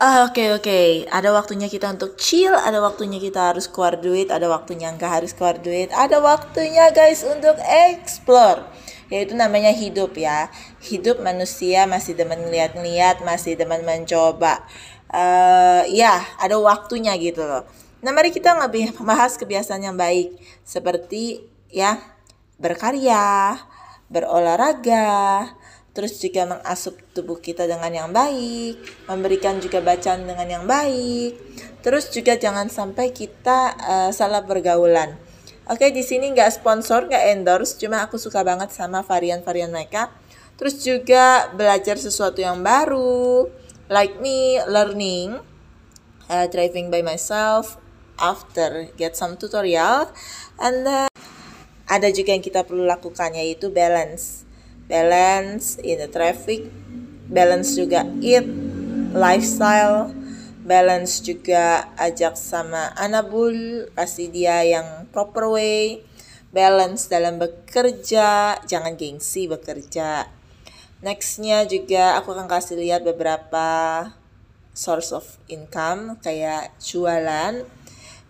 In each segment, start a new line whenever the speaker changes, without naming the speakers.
Ah, oke oke, ada waktunya kita untuk chill, ada waktunya kita harus keluar duit, ada waktunya nggak harus keluar duit, ada waktunya guys untuk explore. Yaitu namanya hidup ya. Hidup manusia masih demen lihat ngeliat masih demen mencoba. Uh, ya, ada waktunya gitu loh. Nah mari kita lebih membahas kebiasaan yang baik seperti ya berkarya, berolahraga, terus juga mengasup tubuh kita dengan yang baik, memberikan juga bacaan dengan yang baik, terus juga jangan sampai kita uh, salah pergaulan. Oke, di sini nggak sponsor, nggak endorse, cuma aku suka banget sama varian-varian mereka. Terus juga belajar sesuatu yang baru, like me learning, uh, driving by myself, after get some tutorial, and then ada juga yang kita perlu lakukan yaitu balance balance in the traffic, balance juga eat, lifestyle, balance juga ajak sama anabul, kasih dia yang proper way, balance dalam bekerja, jangan gengsi bekerja. Nextnya juga aku akan kasih lihat beberapa source of income kayak jualan.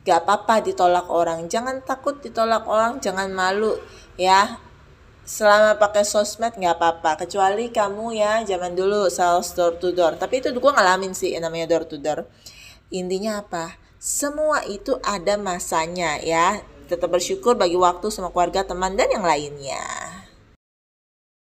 Gak apa-apa ditolak orang, jangan takut ditolak orang, jangan malu ya selama pakai sosmed nggak apa-apa kecuali kamu ya zaman dulu sales door to door tapi itu gue ngalamin sih yang namanya door to door intinya apa semua itu ada masanya ya tetap bersyukur bagi waktu sama keluarga teman dan yang lainnya